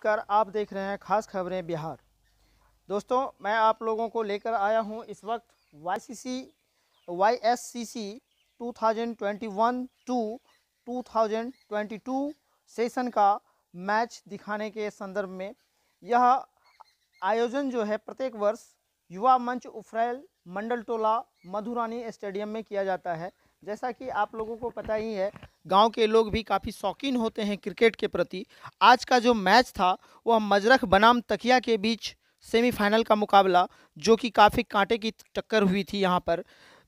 नमस्कार आप देख रहे हैं खास खबरें बिहार दोस्तों मैं आप लोगों को लेकर आया हूं इस वक्त Y C C Y S C C two thousand twenty one to two thousand twenty two session का मैच दिखाने के संदर्भ में यह आयोजन जो है प्रत्येक वर्ष युवा मंच उफ्रैल मंडल टोला मधुरानी स्टेडियम में किया जाता है जैसा कि आप लोगों को पता ही है गांव के लोग भी काफ़ी शौकीन होते हैं क्रिकेट के प्रति आज का जो मैच था वह मजरख बनाम तकिया के बीच सेमीफाइनल का मुकाबला जो कि काफ़ी कांटे की टक्कर हुई थी यहाँ पर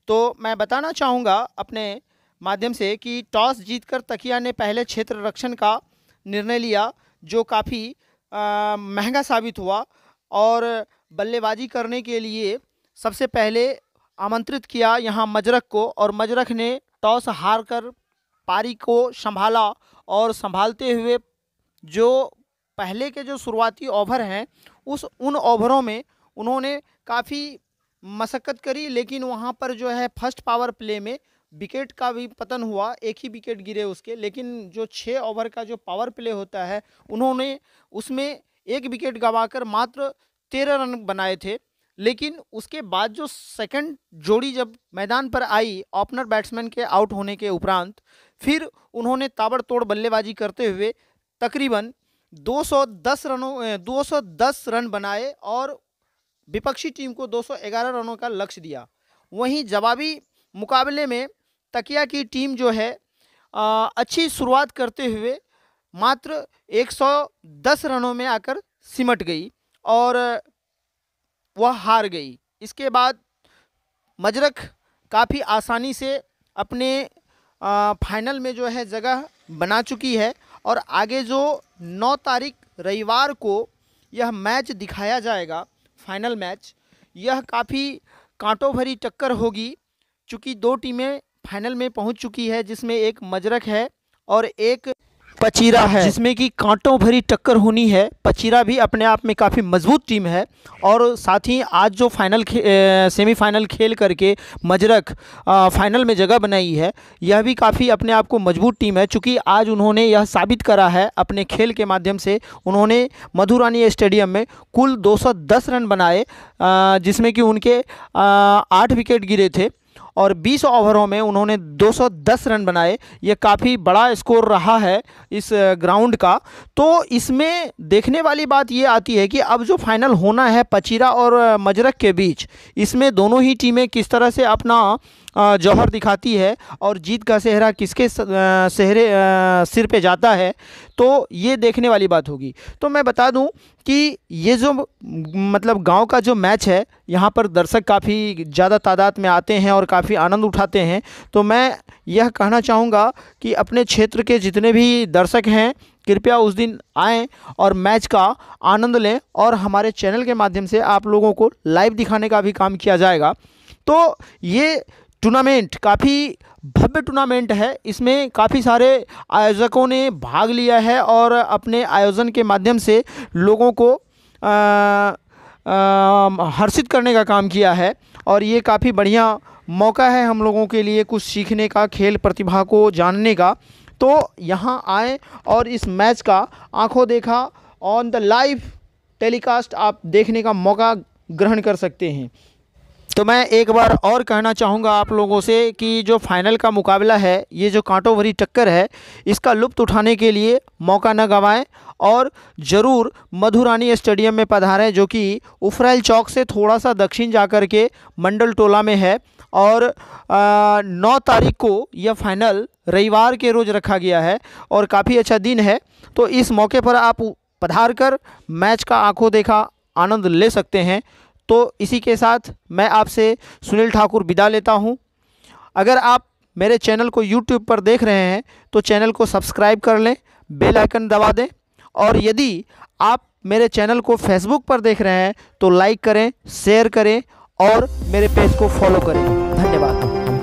तो मैं बताना चाहूँगा अपने माध्यम से कि टॉस जीतकर तकिया ने पहले क्षेत्र रक्षण का निर्णय लिया जो काफ़ी महंगा साबित हुआ और बल्लेबाजी करने के लिए सबसे पहले आमंत्रित किया यहाँ मजरख को और मजरख ने टॉस हार कर पारी को संभाला और संभालते हुए जो पहले के जो शुरुआती ओवर हैं उस उन ओवरों में उन्होंने काफ़ी मशक्क़त करी लेकिन वहाँ पर जो है फर्स्ट पावर प्ले में विकेट का भी पतन हुआ एक ही विकेट गिरे उसके लेकिन जो छः ओवर का जो पावर प्ले होता है उन्होंने उसमें एक विकेट गंवाकर मात्र तेरह रन बनाए थे लेकिन उसके बाद जो सेकंड जोड़ी जब मैदान पर आई ओपनर बैट्समैन के आउट होने के उपरांत फिर उन्होंने ताबड़तोड़ बल्लेबाजी करते हुए तकरीबन 210 रनों 210 रन बनाए और विपक्षी टीम को 211 रनों का लक्ष्य दिया वहीं जवाबी मुकाबले में तकिया की टीम जो है आ, अच्छी शुरुआत करते हुए मात्र 110 रनों में आकर सिमट गई और वह हार गई इसके बाद मजरक काफ़ी आसानी से अपने आ, फाइनल में जो है जगह बना चुकी है और आगे जो नौ तारीख रविवार को यह मैच दिखाया जाएगा फाइनल मैच यह काफ़ी कांटों भरी टक्कर होगी चूँकि दो टीमें फाइनल में पहुंच चुकी है जिसमें एक मजरक है और एक पचीरा हाँ, है जिसमें कि कांटों भरी टक्कर होनी है पचीरा भी अपने आप में काफ़ी मजबूत टीम है और साथ ही आज जो फाइनल खे, सेमीफाइनल खेल करके मजरक फाइनल में जगह बनाई है यह भी काफ़ी अपने आप को मजबूत टीम है चूँकि आज उन्होंने यह साबित करा है अपने खेल के माध्यम से उन्होंने मधुरानी स्टेडियम में कुल दो रन बनाए जिसमें कि उनके आठ विकेट गिरे थे और 20 ओवरों में उन्होंने 210 रन बनाए ये काफ़ी बड़ा स्कोर रहा है इस ग्राउंड का तो इसमें देखने वाली बात ये आती है कि अब जो फाइनल होना है पचीरा और मजरक के बीच इसमें दोनों ही टीमें किस तरह से अपना जौहर दिखाती है और जीत का सेहरा किसके सेहरे सिर पे जाता है तो ये देखने वाली बात होगी तो मैं बता दूं कि ये जो मतलब गांव का जो मैच है यहाँ पर दर्शक काफ़ी ज़्यादा तादाद में आते हैं और काफ़ी आनंद उठाते हैं तो मैं यह कहना चाहूँगा कि अपने क्षेत्र के जितने भी दर्शक हैं कृपया उस दिन आएँ और मैच का आनंद लें और हमारे चैनल के माध्यम से आप लोगों को लाइव दिखाने का भी काम किया जाएगा तो ये टूर्नामेंट काफ़ी भव्य टूर्नामेंट है इसमें काफ़ी सारे आयोजकों ने भाग लिया है और अपने आयोजन के माध्यम से लोगों को हर्षित करने का काम किया है और ये काफ़ी बढ़िया मौका है हम लोगों के लिए कुछ सीखने का खेल प्रतिभा को जानने का तो यहाँ आए और इस मैच का आंखों देखा ऑन द लाइव टेलीकास्ट आप देखने का मौका ग्रहण कर सकते हैं तो मैं एक बार और कहना चाहूँगा आप लोगों से कि जो फाइनल का मुकाबला है ये जो कांटों भरी टक्कर है इसका लुप्त उठाने के लिए मौका न गंवाएँ और ज़रूर मधुरानी स्टेडियम में पधारें जो कि उफराइल चौक से थोड़ा सा दक्षिण जा कर के मंडल टोला में है और नौ तारीख को यह फाइनल रविवार के रोज़ रखा गया है और काफ़ी अच्छा दिन है तो इस मौके पर आप पधार कर मैच का आंखों देखा आनंद ले सकते हैं तो इसी के साथ मैं आपसे सुनील ठाकुर विदा लेता हूँ अगर आप मेरे चैनल को यूट्यूब पर देख रहे हैं तो चैनल को सब्सक्राइब कर लें बेल आइकन दबा दें और यदि आप मेरे चैनल को फेसबुक पर देख रहे हैं तो लाइक करें शेयर करें और मेरे पेज को फॉलो करें धन्यवाद